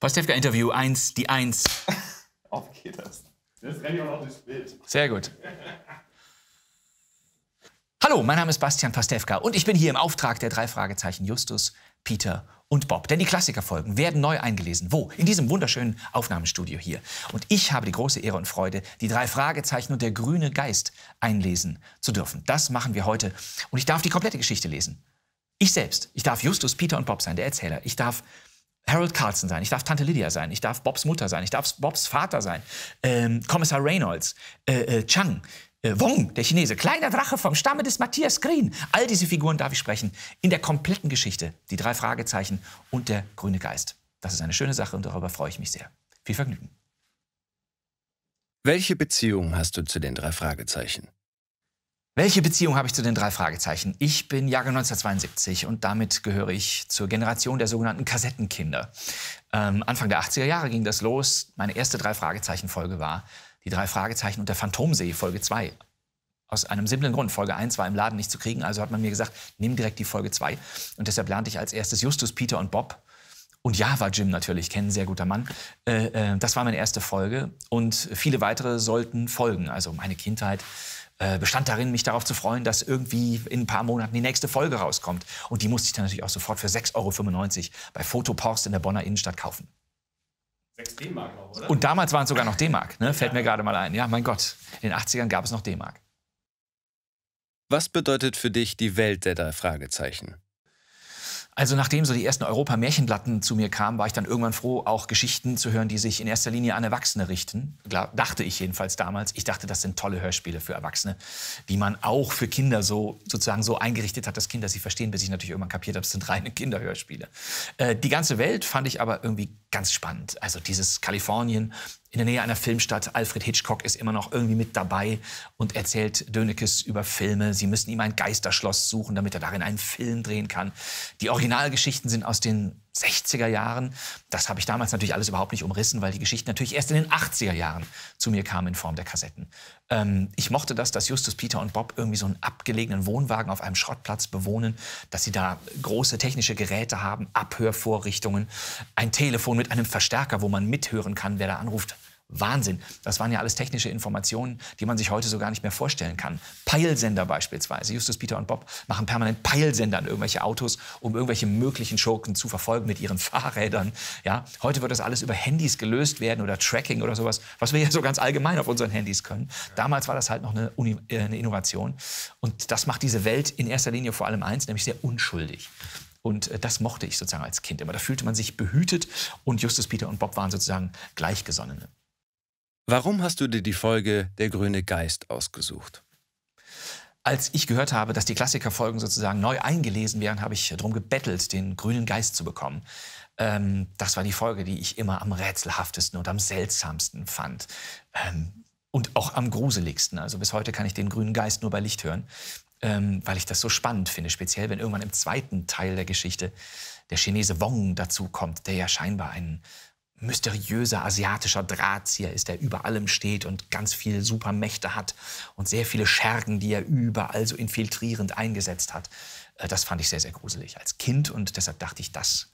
Pastewka Interview 1, die 1. Auf geht das. Das renne ich auch noch durchs Bild. Sehr gut. Hallo, mein Name ist Bastian Pastewka und ich bin hier im Auftrag der drei Fragezeichen Justus, Peter und Bob. Denn die Klassikerfolgen werden neu eingelesen. Wo? In diesem wunderschönen Aufnahmestudio hier. Und ich habe die große Ehre und Freude, die drei Fragezeichen und der grüne Geist einlesen zu dürfen. Das machen wir heute. Und ich darf die komplette Geschichte lesen. Ich selbst. Ich darf Justus, Peter und Bob sein, der Erzähler. Ich darf Harold Carlson sein, ich darf Tante Lydia sein, ich darf Bobs Mutter sein, ich darf Bobs Vater sein, ähm, Kommissar Reynolds, äh, äh, Chang, äh, Wong, der Chinese, kleiner Drache vom Stamme des Matthias Green. All diese Figuren darf ich sprechen in der kompletten Geschichte. Die drei Fragezeichen und der grüne Geist. Das ist eine schöne Sache und darüber freue ich mich sehr. Viel Vergnügen. Welche Beziehung hast du zu den drei Fragezeichen? Welche Beziehung habe ich zu den drei Fragezeichen? Ich bin Jahre 1972 und damit gehöre ich zur Generation der sogenannten Kassettenkinder. Ähm, Anfang der 80er Jahre ging das los. Meine erste drei Fragezeichen-Folge war die drei Fragezeichen und der Phantomsee, Folge 2. Aus einem simplen Grund. Folge 1 war im Laden nicht zu kriegen, also hat man mir gesagt, nimm direkt die Folge 2. Und deshalb lernte ich als erstes Justus, Peter und Bob und ja, war Jim natürlich kennen, sehr guter Mann. Äh, äh, das war meine erste Folge und viele weitere sollten folgen. Also meine Kindheit äh, bestand darin, mich darauf zu freuen, dass irgendwie in ein paar Monaten die nächste Folge rauskommt. Und die musste ich dann natürlich auch sofort für 6,95 Euro bei Fotoporst in der Bonner Innenstadt kaufen. 6 D-Mark noch, oder? Und damals waren es sogar noch D-Mark, ne? fällt ja. mir gerade mal ein. Ja, mein Gott, in den 80ern gab es noch D-Mark. Was bedeutet für dich die Welt der drei Fragezeichen? Also nachdem so die ersten Europa-Märchenplatten zu mir kamen, war ich dann irgendwann froh, auch Geschichten zu hören, die sich in erster Linie an Erwachsene richten. Dachte ich jedenfalls damals. Ich dachte, das sind tolle Hörspiele für Erwachsene, die man auch für Kinder so sozusagen so eingerichtet hat, dass Kinder sie verstehen, bis ich natürlich irgendwann kapiert habe, es sind reine Kinderhörspiele. Äh, die ganze Welt fand ich aber irgendwie ganz spannend. Also dieses Kalifornien, in der Nähe einer Filmstadt. Alfred Hitchcock ist immer noch irgendwie mit dabei und erzählt Dönekes über Filme. Sie müssen ihm ein Geisterschloss suchen, damit er darin einen Film drehen kann. Die Originalgeschichten sind aus den 60er Jahren. Das habe ich damals natürlich alles überhaupt nicht umrissen, weil die Geschichte natürlich erst in den 80er Jahren zu mir kam in Form der Kassetten. Ähm, ich mochte das, dass Justus, Peter und Bob irgendwie so einen abgelegenen Wohnwagen auf einem Schrottplatz bewohnen, dass sie da große technische Geräte haben, Abhörvorrichtungen, ein Telefon mit einem Verstärker, wo man mithören kann, wer da anruft. Wahnsinn. Das waren ja alles technische Informationen, die man sich heute so gar nicht mehr vorstellen kann. Peilsender beispielsweise. Justus, Peter und Bob machen permanent Peilsender an irgendwelche Autos, um irgendwelche möglichen Schurken zu verfolgen mit ihren Fahrrädern. Ja, heute wird das alles über Handys gelöst werden oder Tracking oder sowas, was wir ja so ganz allgemein auf unseren Handys können. Damals war das halt noch eine, Uni, äh, eine Innovation. Und das macht diese Welt in erster Linie vor allem eins, nämlich sehr unschuldig. Und äh, das mochte ich sozusagen als Kind immer. Da fühlte man sich behütet und Justus, Peter und Bob waren sozusagen Gleichgesonnene. Warum hast du dir die Folge Der grüne Geist ausgesucht? Als ich gehört habe, dass die Klassikerfolgen sozusagen neu eingelesen wären, habe ich darum gebettelt, den grünen Geist zu bekommen. Ähm, das war die Folge, die ich immer am rätselhaftesten und am seltsamsten fand. Ähm, und auch am gruseligsten. Also bis heute kann ich den grünen Geist nur bei Licht hören, ähm, weil ich das so spannend finde. Speziell, wenn irgendwann im zweiten Teil der Geschichte der Chinese Wong dazukommt, der ja scheinbar einen mysteriöser asiatischer Drahtzieher ist, der über allem steht und ganz viele Supermächte hat und sehr viele Schergen, die er überall so infiltrierend eingesetzt hat. Äh, das fand ich sehr, sehr gruselig als Kind und deshalb dachte ich, das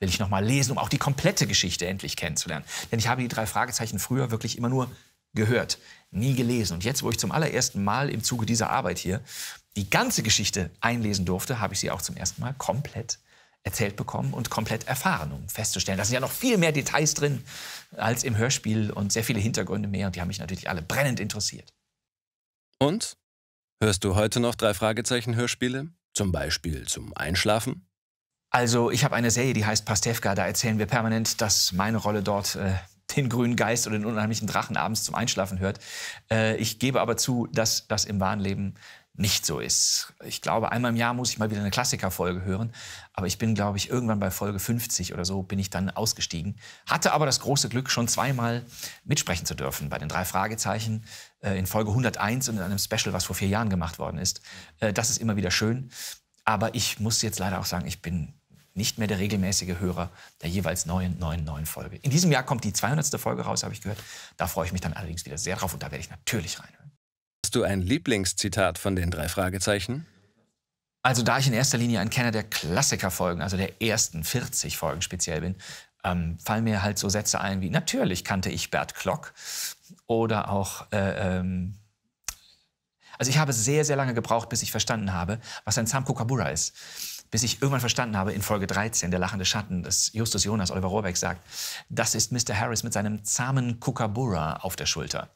will ich nochmal lesen, um auch die komplette Geschichte endlich kennenzulernen. Denn ich habe die drei Fragezeichen früher wirklich immer nur gehört, nie gelesen. Und jetzt, wo ich zum allerersten Mal im Zuge dieser Arbeit hier die ganze Geschichte einlesen durfte, habe ich sie auch zum ersten Mal komplett gelesen erzählt bekommen und komplett erfahren, um festzustellen. Da sind ja noch viel mehr Details drin als im Hörspiel und sehr viele Hintergründe mehr. Und die haben mich natürlich alle brennend interessiert. Und? Hörst du heute noch drei Fragezeichen Hörspiele? Zum Beispiel zum Einschlafen? Also, ich habe eine Serie, die heißt Pastewka. Da erzählen wir permanent, dass meine Rolle dort äh, den grünen Geist oder den unheimlichen Drachen abends zum Einschlafen hört. Äh, ich gebe aber zu, dass das im wahren Leben nicht so ist. Ich glaube, einmal im Jahr muss ich mal wieder eine Klassikerfolge hören. Aber ich bin, glaube ich, irgendwann bei Folge 50 oder so bin ich dann ausgestiegen. Hatte aber das große Glück, schon zweimal mitsprechen zu dürfen bei den drei Fragezeichen äh, in Folge 101 und in einem Special, was vor vier Jahren gemacht worden ist. Äh, das ist immer wieder schön. Aber ich muss jetzt leider auch sagen, ich bin nicht mehr der regelmäßige Hörer der jeweils neuen, neuen, neuen Folge. In diesem Jahr kommt die 200. Folge raus, habe ich gehört. Da freue ich mich dann allerdings wieder sehr drauf und da werde ich natürlich reinhören. Hast du ein Lieblingszitat von den drei Fragezeichen? Also da ich in erster Linie ein Kenner der Klassikerfolgen, also der ersten 40 Folgen speziell bin, ähm, fallen mir halt so Sätze ein wie natürlich kannte ich Bert Klock oder auch äh, ähm, also ich habe sehr sehr lange gebraucht, bis ich verstanden habe, was ein Sam Kukabura ist bis ich irgendwann verstanden habe in Folge 13, der lachende Schatten, dass Justus Jonas Oliver Rohrbeck sagt, das ist Mr. Harris mit seinem zahmen Kookaburra auf der Schulter.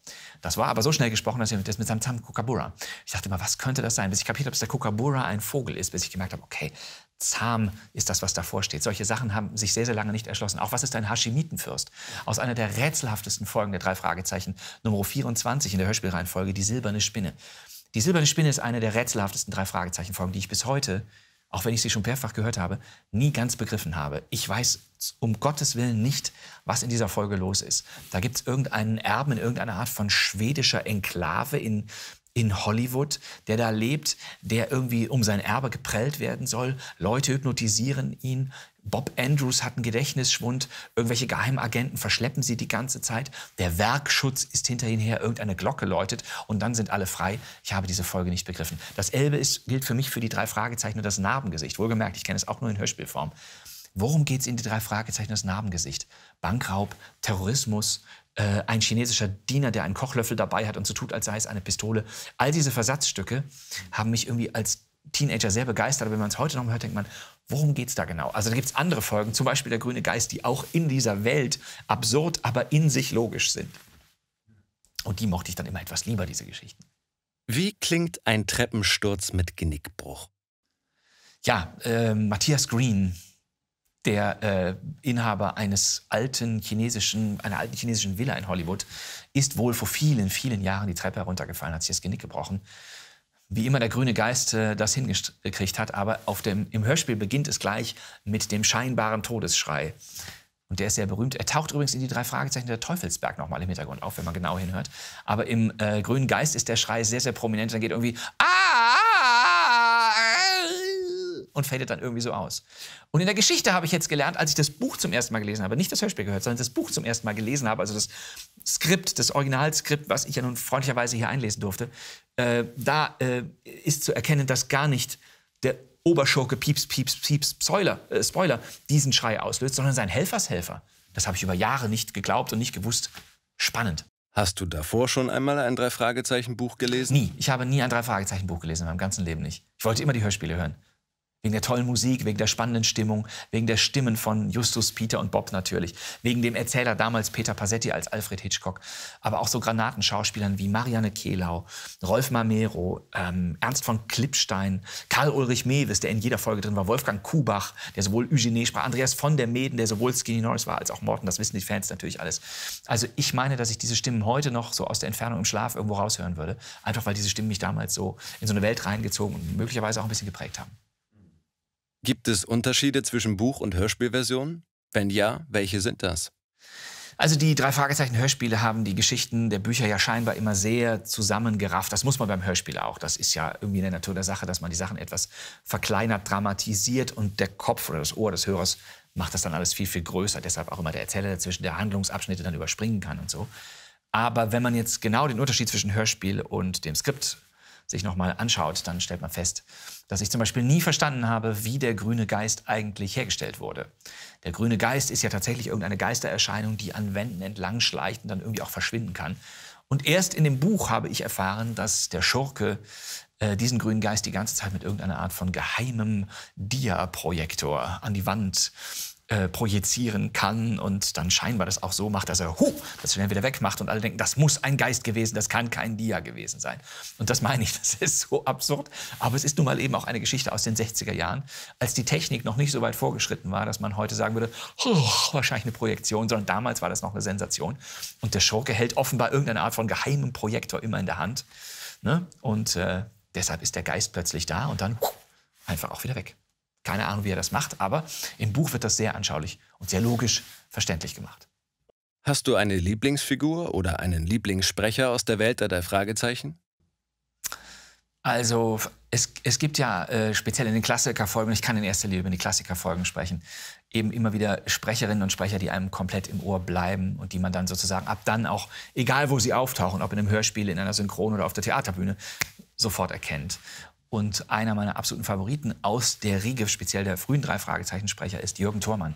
Das war aber so schnell gesprochen, dass er das mit seinem zahmen Kookaburra. Ich dachte immer, was könnte das sein? Bis ich kapiert habe, dass der Kookaburra ein Vogel ist, bis ich gemerkt habe, okay, zahm ist das, was davor steht. Solche Sachen haben sich sehr, sehr lange nicht erschlossen. Auch was ist ein Hashimitenfürst? Aus einer der rätselhaftesten Folgen der drei Fragezeichen, Nummer 24 in der Hörspielreihenfolge, die silberne Spinne. Die silberne Spinne ist eine der rätselhaftesten drei Fragezeichen-Folgen, die ich bis heute auch wenn ich sie schon mehrfach gehört habe, nie ganz begriffen habe. Ich weiß um Gottes Willen nicht, was in dieser Folge los ist. Da gibt es irgendeinen Erben in irgendeiner Art von schwedischer Enklave in in Hollywood, der da lebt, der irgendwie um sein Erbe geprellt werden soll. Leute hypnotisieren ihn. Bob Andrews hat einen Gedächtnisschwund. Irgendwelche Geheimagenten verschleppen sie die ganze Zeit. Der Werkschutz ist hinter ihnen her. Irgendeine Glocke läutet und dann sind alle frei. Ich habe diese Folge nicht begriffen. Das Elbe ist, gilt für mich für die drei Fragezeichen und das Narbengesicht. Wohlgemerkt, ich kenne es auch nur in Hörspielform. Worum geht es in die drei Fragezeichen und das Narbengesicht? Bankraub, Terrorismus, äh, ein chinesischer Diener, der einen Kochlöffel dabei hat und so tut, als sei es eine Pistole. All diese Versatzstücke haben mich irgendwie als Teenager sehr begeistert. Aber wenn man es heute noch mal hört, denkt man, worum geht es da genau? Also da gibt es andere Folgen, zum Beispiel Der grüne Geist, die auch in dieser Welt absurd, aber in sich logisch sind. Und die mochte ich dann immer etwas lieber, diese Geschichten. Wie klingt ein Treppensturz mit Genickbruch? Ja, äh, Matthias Green der äh, Inhaber eines alten chinesischen, einer alten chinesischen Villa in Hollywood, ist wohl vor vielen, vielen Jahren die Treppe heruntergefallen, hat sich das Genick gebrochen. Wie immer der grüne Geist äh, das hingekriegt hat, aber auf dem, im Hörspiel beginnt es gleich mit dem scheinbaren Todesschrei. Und der ist sehr berühmt. Er taucht übrigens in die drei Fragezeichen der Teufelsberg nochmal im Hintergrund auf, wenn man genau hinhört. Aber im äh, grünen Geist ist der Schrei sehr, sehr prominent. Dann geht irgendwie, ah! und fadet dann irgendwie so aus. Und in der Geschichte habe ich jetzt gelernt, als ich das Buch zum ersten Mal gelesen habe, nicht das Hörspiel gehört, sondern das Buch zum ersten Mal gelesen habe, also das Skript, das Originalskript, was ich ja nun freundlicherweise hier einlesen durfte, äh, da äh, ist zu erkennen, dass gar nicht der Oberschurke Pieps, Pieps, Pieps, Spoiler, äh, Spoiler diesen Schrei auslöst, sondern sein Helfershelfer. Das habe ich über Jahre nicht geglaubt und nicht gewusst. Spannend. Hast du davor schon einmal ein Drei-Fragezeichen-Buch gelesen? Nie. Ich habe nie ein Drei-Fragezeichen-Buch gelesen, in meinem ganzen Leben nicht. Ich wollte immer die Hörspiele hören. Wegen der tollen Musik, wegen der spannenden Stimmung, wegen der Stimmen von Justus, Peter und Bob natürlich. Wegen dem Erzähler damals Peter Pasetti als Alfred Hitchcock. Aber auch so Granatenschauspielern wie Marianne Kehlau, Rolf Mamero, ähm, Ernst von Klippstein, Karl-Ulrich Mewes, der in jeder Folge drin war, Wolfgang Kubach, der sowohl Eugene sprach, Andreas von der Meden, der sowohl Skinny Norris war als auch Morton. Das wissen die Fans natürlich alles. Also ich meine, dass ich diese Stimmen heute noch so aus der Entfernung im Schlaf irgendwo raushören würde. Einfach weil diese Stimmen mich damals so in so eine Welt reingezogen und möglicherweise auch ein bisschen geprägt haben. Gibt es Unterschiede zwischen Buch- und Hörspielversion? Wenn ja, welche sind das? Also die drei Fragezeichen Hörspiele haben die Geschichten der Bücher ja scheinbar immer sehr zusammengerafft. Das muss man beim Hörspiel auch. Das ist ja irgendwie in der Natur der Sache, dass man die Sachen etwas verkleinert, dramatisiert und der Kopf oder das Ohr des Hörers macht das dann alles viel, viel größer. Deshalb auch immer der Erzähler dazwischen, der Handlungsabschnitte dann überspringen kann und so. Aber wenn man jetzt genau den Unterschied zwischen Hörspiel und dem Skript sich nochmal anschaut, dann stellt man fest, dass ich zum Beispiel nie verstanden habe, wie der grüne Geist eigentlich hergestellt wurde. Der grüne Geist ist ja tatsächlich irgendeine Geistererscheinung, die an Wänden entlang schleicht und dann irgendwie auch verschwinden kann. Und erst in dem Buch habe ich erfahren, dass der Schurke äh, diesen grünen Geist die ganze Zeit mit irgendeiner Art von geheimem Dia-Projektor an die Wand äh, projizieren kann und dann scheinbar das auch so macht, dass er hu, das schnell wieder wegmacht und alle denken, das muss ein Geist gewesen, das kann kein Dia gewesen sein. Und das meine ich, das ist so absurd. Aber es ist nun mal eben auch eine Geschichte aus den 60er Jahren, als die Technik noch nicht so weit vorgeschritten war, dass man heute sagen würde, wahrscheinlich eine Projektion, sondern damals war das noch eine Sensation. Und der Schurke hält offenbar irgendeine Art von geheimem Projektor immer in der Hand. Ne? Und äh, deshalb ist der Geist plötzlich da und dann hu, einfach auch wieder weg. Keine Ahnung, wie er das macht, aber im Buch wird das sehr anschaulich und sehr logisch verständlich gemacht. Hast du eine Lieblingsfigur oder einen Lieblingssprecher aus der Welt der drei Fragezeichen? Also es, es gibt ja äh, speziell in den Klassikerfolgen, ich kann in erster Linie über die Klassikerfolgen sprechen, eben immer wieder Sprecherinnen und Sprecher, die einem komplett im Ohr bleiben und die man dann sozusagen ab dann auch, egal wo sie auftauchen, ob in einem Hörspiel, in einer Synchron oder auf der Theaterbühne, sofort erkennt. Und einer meiner absoluten Favoriten aus der Riege, speziell der frühen drei Fragezeichensprecher, ist Jürgen Thormann.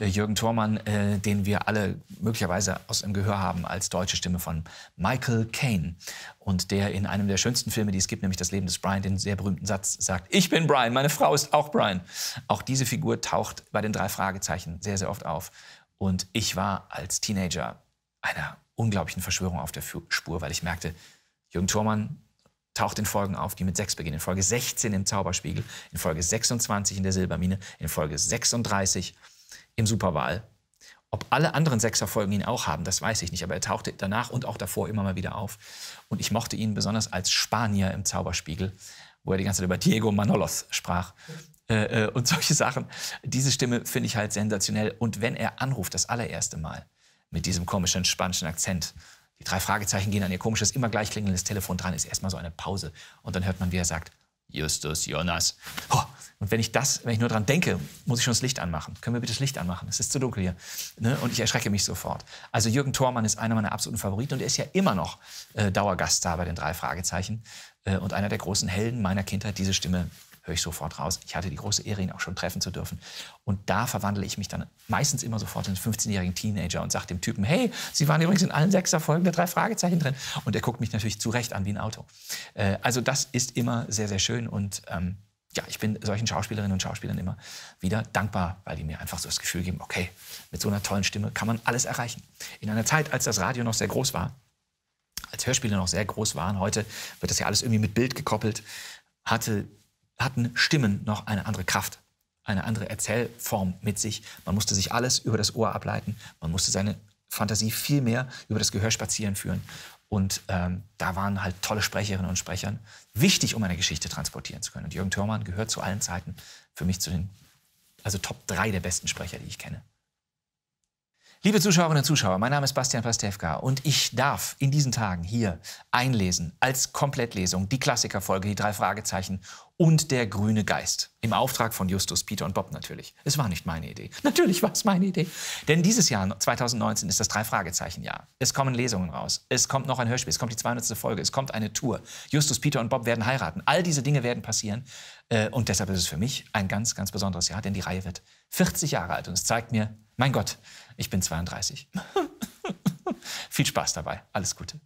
Äh, Jürgen Thormann, äh, den wir alle möglicherweise aus dem Gehör haben als deutsche Stimme von Michael Caine. Und der in einem der schönsten Filme, die es gibt, nämlich Das Leben des Brian, den sehr berühmten Satz sagt, ich bin Brian, meine Frau ist auch Brian. Auch diese Figur taucht bei den drei Fragezeichen sehr, sehr oft auf. Und ich war als Teenager einer unglaublichen Verschwörung auf der Spur, weil ich merkte, Jürgen Thormann taucht in Folgen auf, die mit 6 beginnen. In Folge 16 im Zauberspiegel, in Folge 26 in der Silbermine, in Folge 36 im Superwahl. Ob alle anderen Folgen ihn auch haben, das weiß ich nicht, aber er tauchte danach und auch davor immer mal wieder auf. Und ich mochte ihn besonders als Spanier im Zauberspiegel, wo er die ganze Zeit über Diego Manolos sprach. Äh, äh, und solche Sachen. Diese Stimme finde ich halt sensationell. Und wenn er anruft, das allererste Mal, mit diesem komischen spanischen Akzent, die drei Fragezeichen gehen an ihr komisches, immer gleich klingelndes Telefon dran, ist erstmal so eine Pause. Und dann hört man, wie er sagt, Justus, Jonas. Oh, und wenn ich das, wenn ich nur dran denke, muss ich schon das Licht anmachen. Können wir bitte das Licht anmachen? Es ist zu dunkel hier. Ne? Und ich erschrecke mich sofort. Also Jürgen Thormann ist einer meiner absoluten Favoriten und er ist ja immer noch äh, Dauergast da bei den drei Fragezeichen äh, und einer der großen Helden meiner Kindheit. Diese Stimme höre ich sofort raus. Ich hatte die große Ehre, ihn auch schon treffen zu dürfen. Und da verwandle ich mich dann meistens immer sofort in einen 15-jährigen Teenager und sage dem Typen, hey, Sie waren übrigens in allen sechs Erfolgen der drei Fragezeichen drin. Und er guckt mich natürlich zu Recht an wie ein Auto. Äh, also das ist immer sehr, sehr schön und ähm, ja, ich bin solchen Schauspielerinnen und Schauspielern immer wieder dankbar, weil die mir einfach so das Gefühl geben, okay, mit so einer tollen Stimme kann man alles erreichen. In einer Zeit, als das Radio noch sehr groß war, als Hörspiele noch sehr groß waren, heute wird das ja alles irgendwie mit Bild gekoppelt, hatte hatten Stimmen noch eine andere Kraft, eine andere Erzählform mit sich. Man musste sich alles über das Ohr ableiten, man musste seine Fantasie viel mehr über das Gehör spazieren führen. Und ähm, da waren halt tolle Sprecherinnen und Sprechern wichtig, um eine Geschichte transportieren zu können. Und Jürgen Thürmann gehört zu allen Zeiten für mich zu den, also Top 3 der besten Sprecher, die ich kenne. Liebe Zuschauerinnen und Zuschauer, mein Name ist Bastian Pastewka und ich darf in diesen Tagen hier einlesen als Komplettlesung die Klassikerfolge, die drei Fragezeichen und der grüne Geist. Im Auftrag von Justus, Peter und Bob natürlich. Es war nicht meine Idee. Natürlich war es meine Idee. Denn dieses Jahr, 2019, ist das Drei-Fragezeichen-Jahr. Es kommen Lesungen raus. Es kommt noch ein Hörspiel. Es kommt die 200. Folge. Es kommt eine Tour. Justus, Peter und Bob werden heiraten. All diese Dinge werden passieren. Äh, und deshalb ist es für mich ein ganz, ganz besonderes Jahr, denn die Reihe wird 40 Jahre alt. Und es zeigt mir, mein Gott, ich bin 32. Viel Spaß dabei. Alles Gute.